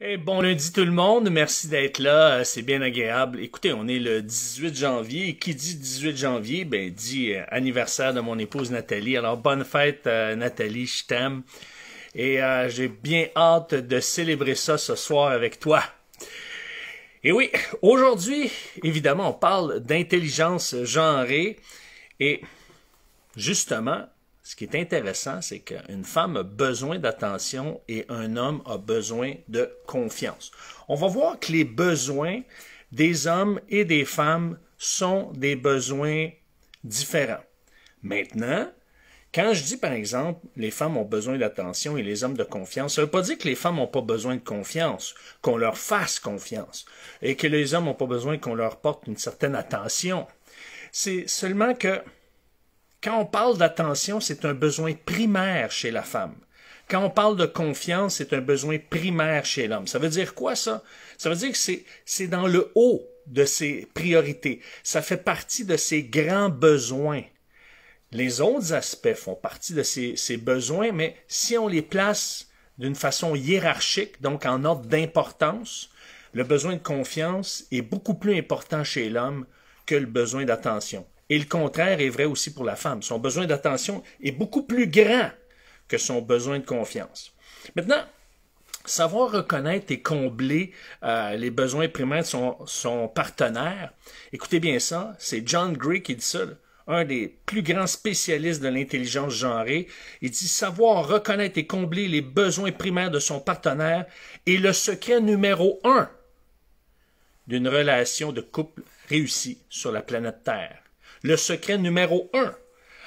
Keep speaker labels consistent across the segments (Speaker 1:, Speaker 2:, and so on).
Speaker 1: Eh bon lundi tout le monde, merci d'être là, euh, c'est bien agréable. Écoutez, on est le 18 janvier et qui dit 18 janvier, ben dit euh, anniversaire de mon épouse Nathalie. Alors bonne fête euh, Nathalie, je t'aime. Et j'ai bien hâte de célébrer ça ce soir avec toi. Et oui, aujourd'hui, évidemment, on parle d'intelligence genrée et justement, ce qui est intéressant, c'est qu'une femme a besoin d'attention et un homme a besoin de confiance. On va voir que les besoins des hommes et des femmes sont des besoins différents. Maintenant, quand je dis par exemple les femmes ont besoin d'attention et les hommes de confiance, ça ne veut pas dire que les femmes n'ont pas besoin de confiance, qu'on leur fasse confiance, et que les hommes n'ont pas besoin qu'on leur porte une certaine attention. C'est seulement que quand on parle d'attention, c'est un besoin primaire chez la femme. Quand on parle de confiance, c'est un besoin primaire chez l'homme. Ça veut dire quoi ça? Ça veut dire que c'est dans le haut de ses priorités. Ça fait partie de ses grands besoins. Les autres aspects font partie de ses, ses besoins, mais si on les place d'une façon hiérarchique, donc en ordre d'importance, le besoin de confiance est beaucoup plus important chez l'homme que le besoin d'attention. Et le contraire est vrai aussi pour la femme. Son besoin d'attention est beaucoup plus grand que son besoin de confiance. Maintenant, savoir reconnaître et combler euh, les besoins primaires de son, partenaire, écoutez bien ça, c'est John Gray qui dit ça. un des plus grands spécialistes de l'intelligence genrée. Il dit savoir reconnaître et combler les besoins primaires de son partenaire est le secret numéro un d'une relation de couple réussie sur la planète Terre le secret numéro un.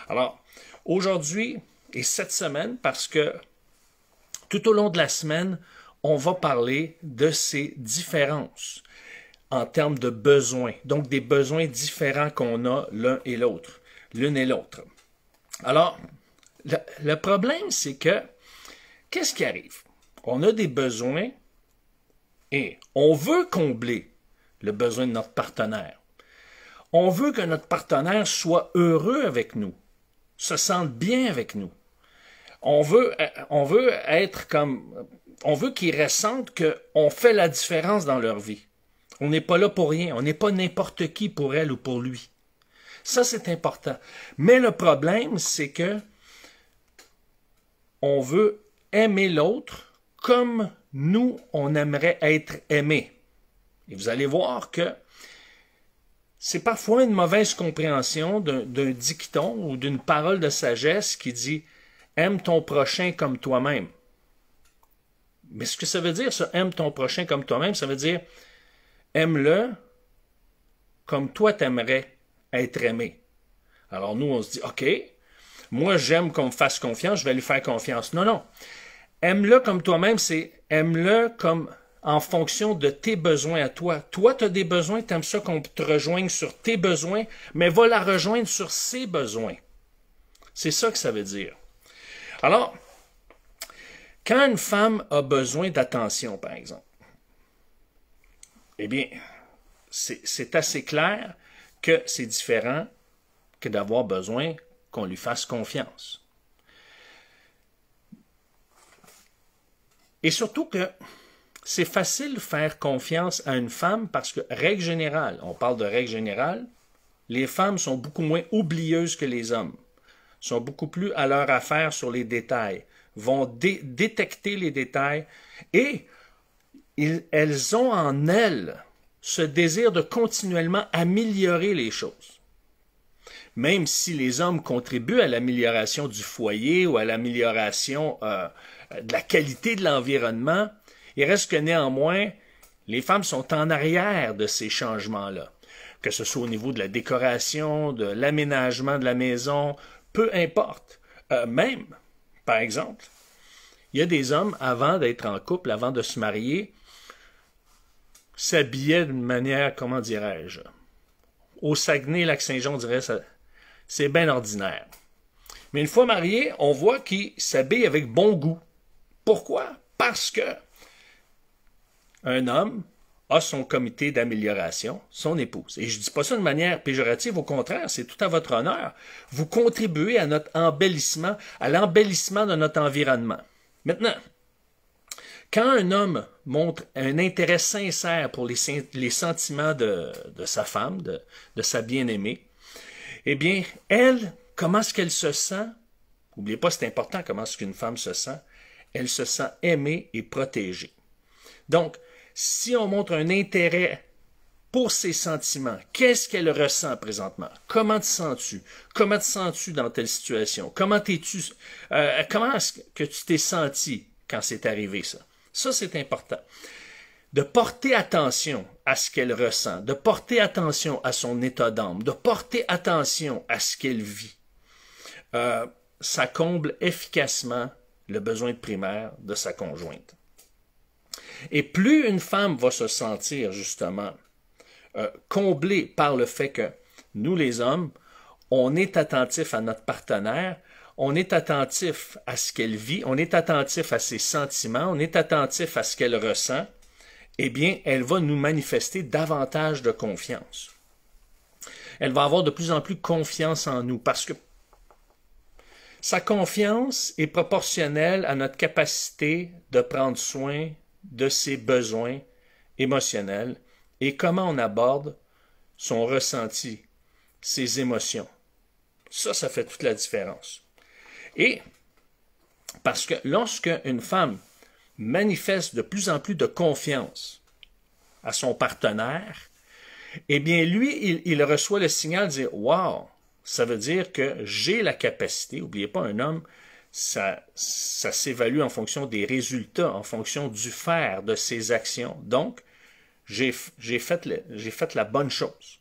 Speaker 1: Alors, aujourd'hui et cette semaine, parce que tout au long de la semaine, on va parler de ces différences en termes de besoins, donc des besoins différents qu'on a l'un et l'autre, l'une et l'autre. Alors, le, le problème, c'est que, qu'est-ce qui arrive? On a des besoins et on veut combler le besoin de notre partenaire. On veut que notre partenaire soit heureux avec nous, se sente bien avec nous. On veut, euh, on veut être comme, on veut qu'ils ressentent qu'on fait la différence dans leur vie. On n'est pas là pour rien. On n'est pas n'importe qui pour elle ou pour lui. Ça, c'est important. Mais le problème, c'est que on veut aimer l'autre comme nous, on aimerait être aimé. Et vous allez voir que c'est parfois une mauvaise compréhension d'un dicton ou d'une parole de sagesse qui dit Aime ton prochain comme toi-même. Mais ce que ça veut dire, ça, aime ton prochain comme toi-même, ça veut dire aime-le comme toi t'aimerais être aimé. Alors nous, on se dit, OK, moi j'aime qu'on me fasse confiance, je vais lui faire confiance. Non, non. Aime-le comme toi-même, c'est aime-le comme en fonction de tes besoins à toi. Toi, tu as des besoins, tu aimes ça qu'on te rejoigne sur tes besoins, mais va la rejoindre sur ses besoins. C'est ça que ça veut dire. Alors, quand une femme a besoin d'attention, par exemple, eh bien, c'est assez clair que c'est différent que d'avoir besoin qu'on lui fasse confiance. Et surtout que c'est facile de faire confiance à une femme parce que, règle générale, on parle de règle générale, les femmes sont beaucoup moins oublieuses que les hommes, sont beaucoup plus à leur affaire sur les détails, vont détecter les détails et elles ont en elles ce désir de continuellement améliorer les choses. Même si les hommes contribuent à l'amélioration du foyer ou à l'amélioration euh, de la qualité de l'environnement, il reste que néanmoins, les femmes sont en arrière de ces changements-là, que ce soit au niveau de la décoration, de l'aménagement de la maison, peu importe. Euh, même, par exemple, il y a des hommes, avant d'être en couple, avant de se marier, s'habillaient d'une manière, comment dirais-je, au Saguenay-Lac-Saint-Jean, on dirait, ça, c'est bien ordinaire. Mais une fois mariés, on voit qu'ils s'habillent avec bon goût. Pourquoi? Parce que un homme a son comité d'amélioration, son épouse. Et je ne dis pas ça de manière péjorative, au contraire, c'est tout à votre honneur. Vous contribuez à notre embellissement, à l'embellissement de notre environnement. Maintenant, quand un homme montre un intérêt sincère pour les, sentiments de, sa femme, de, de sa bien-aimée, eh bien, elle, comment est-ce qu'elle se sent? N'oubliez pas, c'est important comment est-ce qu'une femme se sent. Elle se sent aimée et protégée. Donc, si on montre un intérêt pour ses sentiments, qu'est-ce qu'elle ressent présentement? Comment te sens-tu? Comment te sens-tu dans telle situation? Comment t'es-tu? Euh, comment est-ce que tu t'es senti quand c'est arrivé ça? Ça, c'est important. De porter attention à ce qu'elle ressent, de porter attention à son état d'âme, de porter attention à ce qu'elle vit, euh, ça comble efficacement le besoin de primaire de sa conjointe. Et plus une femme va se sentir justement euh, comblée par le fait que nous les hommes, on est attentif à notre partenaire, on est attentif à ce qu'elle vit, on est attentif à ses sentiments, on est attentif à ce qu'elle ressent, eh bien, elle va nous manifester davantage de confiance. Elle va avoir de plus en plus confiance en nous parce que sa confiance est proportionnelle à notre capacité de prendre soin de ses besoins émotionnels et comment on aborde son ressenti, ses émotions. Ça, ça fait toute la différence. Et parce que lorsque une femme manifeste de plus en plus de confiance à son partenaire, eh bien, lui, il, reçoit le signal de dire Wow, ça veut dire que j'ai la capacité, n'oubliez pas, un homme ça, ça s'évalue en fonction des résultats, en fonction du faire de ses actions. Donc, j'ai fait, fait, la bonne chose.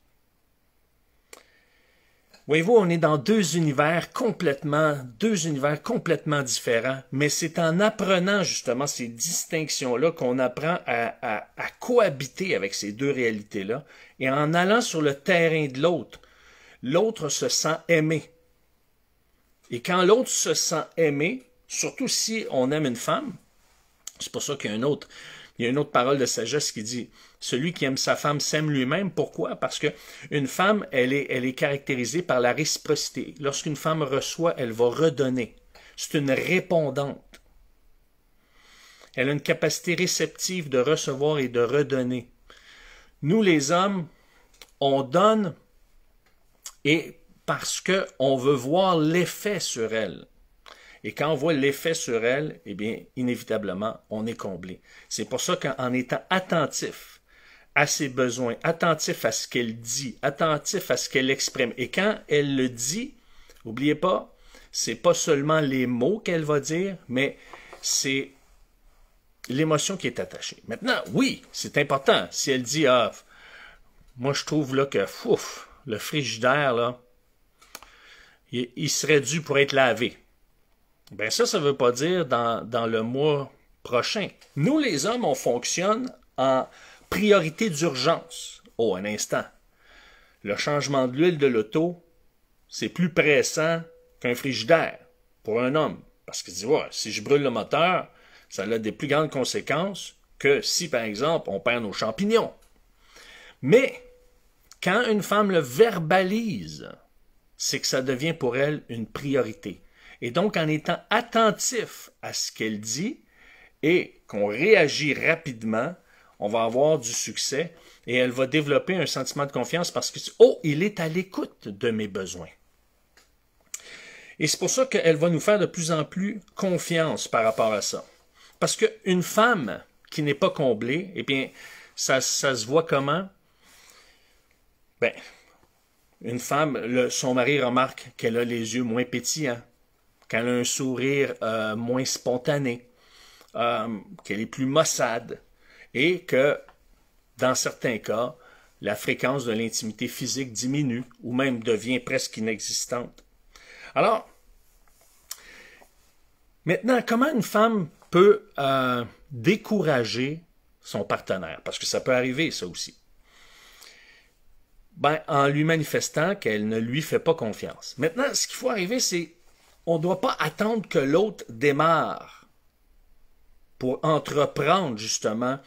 Speaker 1: Voyez-vous, on est dans deux univers complètement, deux univers complètement différents, mais c'est en apprenant justement ces distinctions-là qu'on apprend à, à, à cohabiter avec ces deux réalités-là et en allant sur le terrain de l'autre. L'autre se sent aimé, et quand l'autre se sent aimé, surtout si on aime une femme, c'est pour ça qu'il y a une autre, il y a une autre parole de sagesse qui dit celui qui aime sa femme s'aime lui-même. Pourquoi Parce que une femme, elle est, elle est caractérisée par la réciprocité. Lorsqu'une femme reçoit, elle va redonner. C'est une répondante. Elle a une capacité réceptive de recevoir et de redonner. Nous, les hommes, on donne et parce qu'on veut voir l'effet sur elle. Et quand on voit l'effet sur elle, eh bien, inévitablement, on est comblé. C'est pour ça qu'en étant attentif à ses besoins, attentif à ce qu'elle dit, attentif à ce qu'elle exprime, et quand elle le dit, n'oubliez pas, c'est pas seulement les mots qu'elle va dire, mais c'est l'émotion qui est attachée. Maintenant, oui, c'est important. Si elle dit, ah, moi je trouve là que, fouf, le frigidaire, là, il, serait dû pour être lavé. Ben ça, ça ne veut pas dire dans, le mois prochain. Nous, les hommes, on fonctionne en priorité d'urgence. Oh, un instant. Le changement de l'huile de l'auto, c'est plus pressant qu'un frigidaire pour un homme. Parce qu'il dit, si je brûle le moteur, ça a des plus grandes conséquences que si, par exemple, on perd nos champignons. Mais, quand une femme le verbalise, c'est que ça devient pour elle une priorité. Et donc, en étant attentif à ce qu'elle dit et qu'on réagit rapidement, on va avoir du succès et elle va développer un sentiment de confiance parce que, oh, il est à l'écoute de mes besoins. Et c'est pour ça qu'elle va nous faire de plus en plus confiance par rapport à ça. Parce qu'une femme qui n'est pas comblée, eh bien, ça, ça se voit comment? Ben, une femme, son mari remarque qu'elle a les yeux moins pétillants, qu'elle a un sourire euh, moins spontané, euh, qu'elle est plus maussade, et que, dans certains cas, la fréquence de l'intimité physique diminue ou même devient presque inexistante. Alors, maintenant, comment une femme peut euh, décourager son partenaire? Parce que ça peut arriver, ça aussi. Ben, en lui manifestant qu'elle ne lui fait pas confiance. Maintenant, ce qu'il faut arriver, c'est on ne doit pas attendre que l'autre démarre pour entreprendre justement,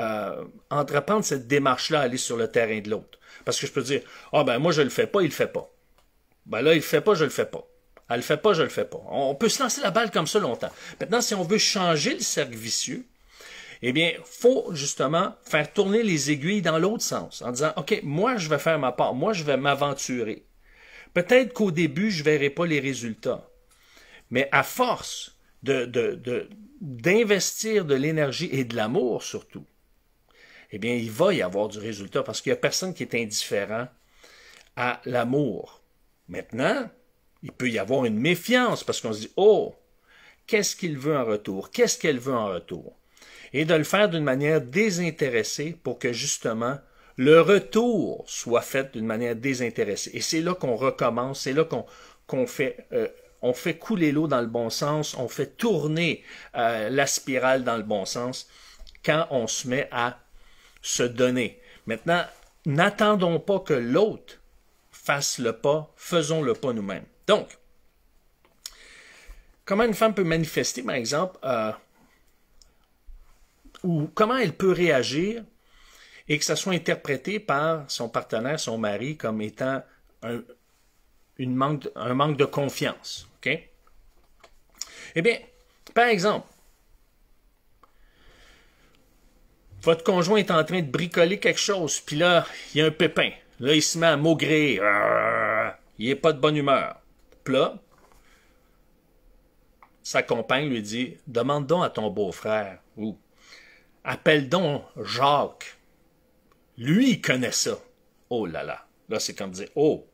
Speaker 1: euh, entreprendre cette démarche-là, aller sur le terrain de l'autre. Parce que je peux dire, ah ben moi je le fais pas, il le fait pas. Ben là, il le fait pas, je le fais pas. Elle le fait pas, je le fais pas. On peut se lancer la balle comme ça longtemps. Maintenant, si on veut changer le cercle vicieux, eh bien, faut justement faire tourner les aiguilles dans l'autre sens, en disant, OK, moi, je vais faire ma part, moi, je vais m'aventurer. Peut-être qu'au début, je ne verrai pas les résultats, mais à force d'investir de, de l'énergie et de l'amour surtout, eh bien, il va y avoir du résultat parce qu'il n'y a personne qui est indifférent à l'amour. Maintenant, il peut y avoir une méfiance parce qu'on se dit, oh, qu'est-ce qu'il veut en retour? Qu'est-ce qu'elle veut en retour? et de le faire d'une manière désintéressée pour que justement le retour soit fait d'une manière désintéressée. Et c'est là qu'on recommence, c'est là qu'on fait... Euh, on fait couler l'eau dans le bon sens, on fait tourner euh, la spirale dans le bon sens quand on se met à se donner. Maintenant, n'attendons pas que l'autre fasse le pas, faisons le pas nous-mêmes. Donc, comment une femme peut manifester, par exemple, euh, ou comment elle peut réagir et que ça soit interprété par son partenaire, son mari, comme étant un, une manque, un manque de confiance. Eh bien, par exemple, votre conjoint est en train de bricoler quelque chose, puis là, il y a un pépin. Là, il se met à maugréer. Il n'est pas de bonne humeur. Puis là, sa compagne lui dit Demande donc à ton beau-frère ou Appelle donc Jacques. Lui, il connaît ça. Oh là là. Là, c'est comme dire Oh,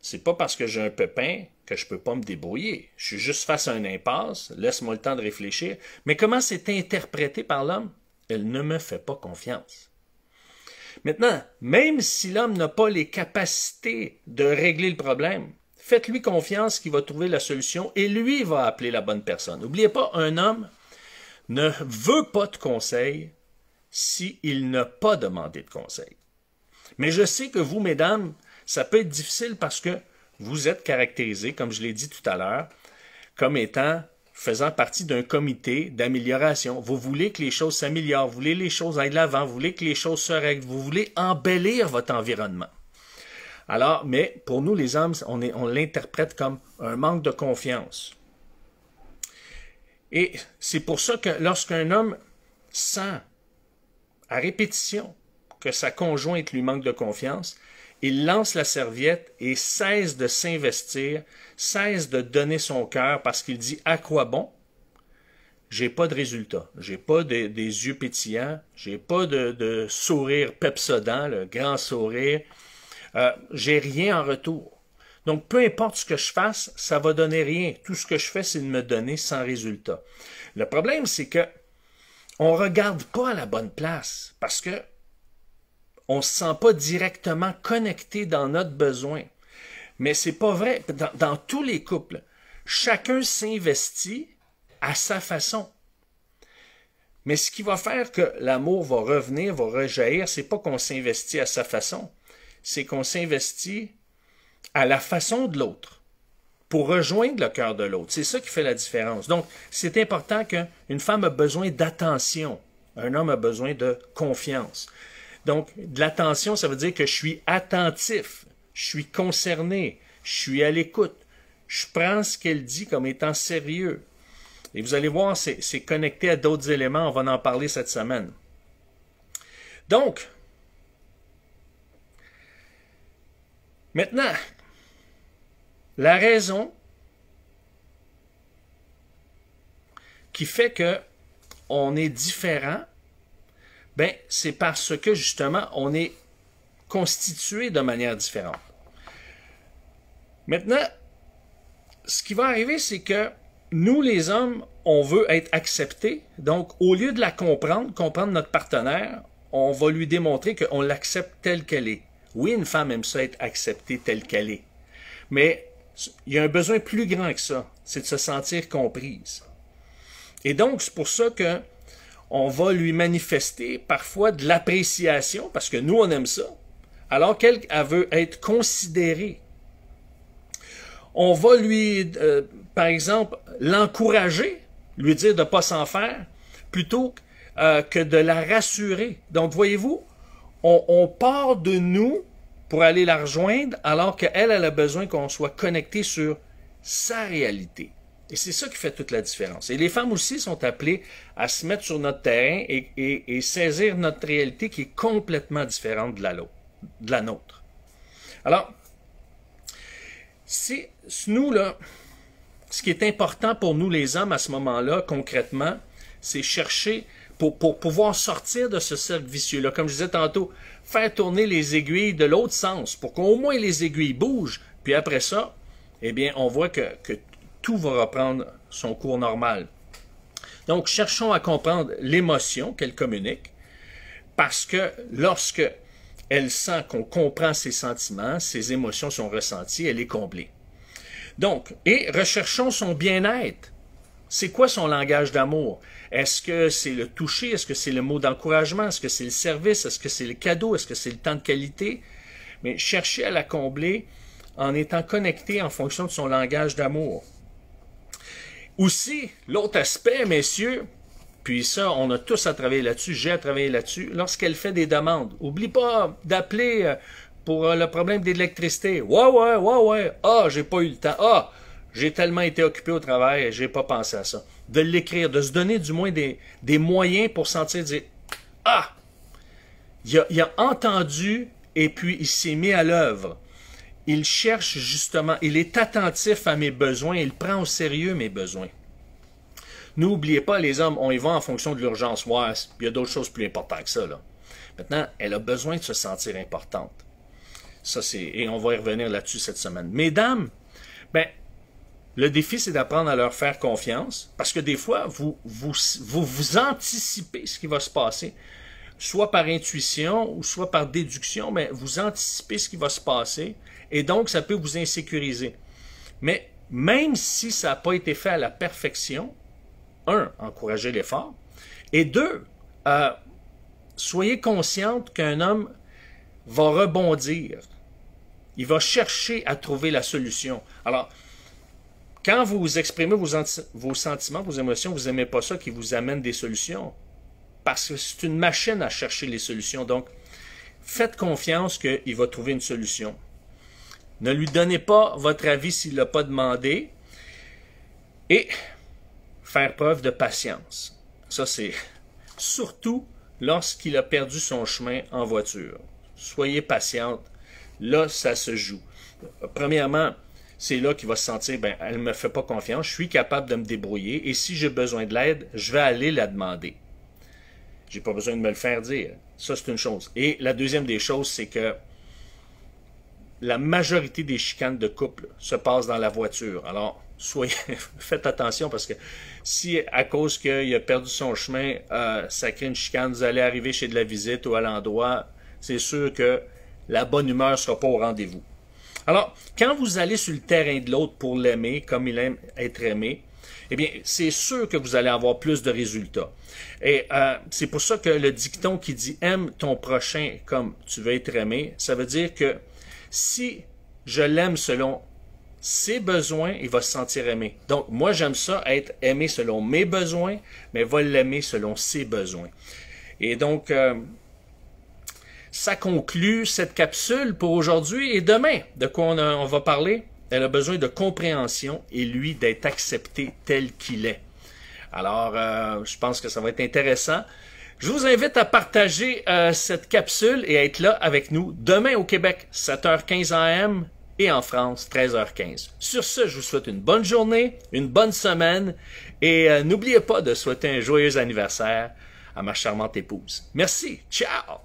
Speaker 1: c'est pas parce que j'ai un pépin que je peux pas me débrouiller. Je suis juste face à un impasse, laisse-moi le temps de réfléchir. Mais comment c'est interprété par l'homme? Elle ne me fait pas confiance. Maintenant, même si l'homme n'a pas les capacités de régler le problème, faites-lui confiance qu'il va trouver la solution et lui va appeler la bonne personne. N'oubliez pas, un homme ne veut pas de conseil s'il n'a pas demandé de conseil. Mais je sais que vous, mesdames, ça peut être difficile parce que vous êtes caractérisés, comme je l'ai dit tout à l'heure, comme étant faisant partie d'un comité d'amélioration. Vous voulez que les choses s'améliorent, vous voulez que les choses aillent de l'avant, vous voulez que les choses se règlent, vous voulez embellir votre environnement. Alors, mais pour nous les hommes, on l'interprète comme un manque de confiance. Et c'est pour ça que lorsqu'un homme sent à répétition que sa conjointe lui manque de confiance, il lance la serviette et cesse de s'investir, cesse de donner son cœur parce qu'il dit à quoi bon J'ai pas de résultat, j'ai pas des yeux pétillants, j'ai pas de, sourire pepsodant, le grand sourire, euh, j'ai rien en retour. Donc, peu importe ce que je fasse, ça va donner rien. Tout ce que je fais, c'est de me donner sans résultat. Le problème, c'est que on regarde pas à la bonne place parce que on se sent pas directement connecté dans notre besoin. Mais c'est pas vrai. Dans, tous les couples, chacun s'investit à sa façon. Mais ce qui va faire que l'amour va revenir, va rejaillir, c'est pas qu'on s'investit à sa façon, c'est qu'on s'investit à la façon de l'autre pour rejoindre le cœur de l'autre. C'est ça qui fait la différence. Donc, c'est important qu'une femme a besoin d'attention. Un homme a besoin de confiance. Donc, de l'attention, ça veut dire que je suis attentif, je suis concerné, je suis à l'écoute, je prends ce qu'elle dit comme étant sérieux. Et vous allez voir, c'est connecté à d'autres éléments, on va en parler cette semaine. Donc, maintenant, la raison qui fait que on est différent, ben, c'est parce que justement, on est constitué de manière différente. Maintenant, ce qui va arriver, c'est que nous, les hommes, on veut être acceptés. Donc, au lieu de la comprendre, comprendre notre partenaire, on va lui démontrer qu'on l'accepte telle qu'elle est. Oui, une femme aime ça être acceptée telle qu'elle est. Mais il y a un besoin plus grand que ça, c'est de se sentir comprise. Et donc, c'est pour ça que on va lui manifester parfois de l'appréciation, parce que nous, on aime ça, alors qu'elle veut être considérée. On va lui, euh, par exemple, l'encourager, lui dire de ne pas s'en faire, plutôt euh, que de la rassurer. Donc, voyez-vous, on part de nous pour aller la rejoindre alors qu'elle, elle a besoin qu'on soit connecté sur sa réalité. Et c'est ça qui fait toute la différence. Et les femmes aussi sont appelées à se mettre sur notre terrain et, saisir notre réalité qui est complètement différente de la, de la nôtre. Alors, c'est nous, là, ce qui est important pour nous les hommes à ce moment-là, concrètement, c'est chercher pour, pour pouvoir sortir de ce cercle vicieux-là. Comme je disais tantôt, faire tourner les aiguilles de l'autre sens pour qu'au moins les aiguilles bougent. Puis après ça, eh bien, on voit que, que tout va reprendre son cours normal. Donc, cherchons à comprendre l'émotion qu'elle communique, parce que lorsque elle sent qu'on comprend ses sentiments, ses émotions sont ressenties, elle est comblée. Donc, et recherchons son bien-être. C'est quoi son langage d'amour? Est-ce que c'est le toucher? Est-ce que c'est le mot d'encouragement? Est-ce que c'est le service? Est-ce que c'est le cadeau? Est-ce que c'est le temps de qualité? Mais cherchez à la combler en étant connecté en fonction de son langage d'amour. Aussi, l'autre aspect, messieurs, puis ça, on a tous à travailler là-dessus, j'ai à travailler là-dessus, lorsqu'elle fait des demandes, oublie pas d'appeler euh, pour euh, le problème d'électricité. Ouais, ouais, ouais, ouais. Ah, j'ai pas eu le temps. Ah, j'ai tellement été occupé au travail, j'ai pas pensé à ça. De l'écrire, de se donner du moins des, moyens pour sentir, dire Ah il a, entendu et puis il s'est mis à l'œuvre. Il cherche justement, il est attentif à mes besoins, il prend au sérieux mes besoins. N'oubliez pas, les hommes, on y va en fonction de l'urgence. Ouais, il y a d'autres choses plus importantes que ça. Maintenant, elle a besoin de se sentir importante. Ça, c'est, et on va y revenir là-dessus cette semaine. Mesdames, ben, le défi, c'est d'apprendre à leur faire confiance, parce que des fois, vous vous, vous, vous anticipez ce qui va se passer, soit par intuition ou soit par déduction, mais vous anticipez ce qui va se passer, et donc ça peut vous insécuriser. Mais même si ça n'a pas été fait à la perfection, un, encouragez l'effort, et deux, euh, soyez consciente qu'un homme va rebondir. Il va chercher à trouver la solution. Alors, quand vous exprimez vos, sentiments, vos émotions, vous n'aimez pas ça qui vous amène des solutions. Parce que c'est une machine à chercher les solutions. Donc, faites confiance qu'il va trouver une solution. Ne lui donnez pas votre avis s'il ne l'a pas demandé. Et faire preuve de patience. Ça, c'est surtout lorsqu'il a perdu son chemin en voiture. Soyez patiente. Là, ça se joue. Premièrement, c'est là qu'il va se sentir, ben, elle me fait pas confiance, je suis capable de me débrouiller, et si j'ai besoin de l'aide, je vais aller la demander. J'ai pas besoin de me le faire dire. Ça, c'est une chose. Et la deuxième des choses, c'est que la majorité des chicanes de couple se passent dans la voiture. Alors, soyez, faites attention parce que si à cause qu'il a perdu son chemin, euh, ça crée une chicane, vous allez arriver chez de la visite ou à l'endroit, c'est sûr que la bonne humeur sera pas au rendez-vous. Alors, quand vous allez sur le terrain de l'autre pour l'aimer comme il aime être aimé, eh bien, c'est sûr que vous allez avoir plus de résultats. Et euh, c'est pour ça que le dicton qui dit « aime ton prochain comme tu veux être aimé », ça veut dire que si je l'aime selon ses besoins, il va se sentir aimé. Donc, moi, j'aime ça, être aimé selon mes besoins, mais va l'aimer selon ses besoins. Et donc, euh, ça conclut cette capsule pour aujourd'hui et demain. De quoi on, va parler? Elle a besoin de compréhension et lui d'être accepté tel qu'il est. Alors, euh, je pense que ça va être intéressant. Je vous invite à partager euh, cette capsule et à être là avec nous demain au Québec, 7h15 AM et en France, 13h15. Sur ce, je vous souhaite une bonne journée, une bonne semaine et euh, n'oubliez pas de souhaiter un joyeux anniversaire à ma charmante épouse. Merci, ciao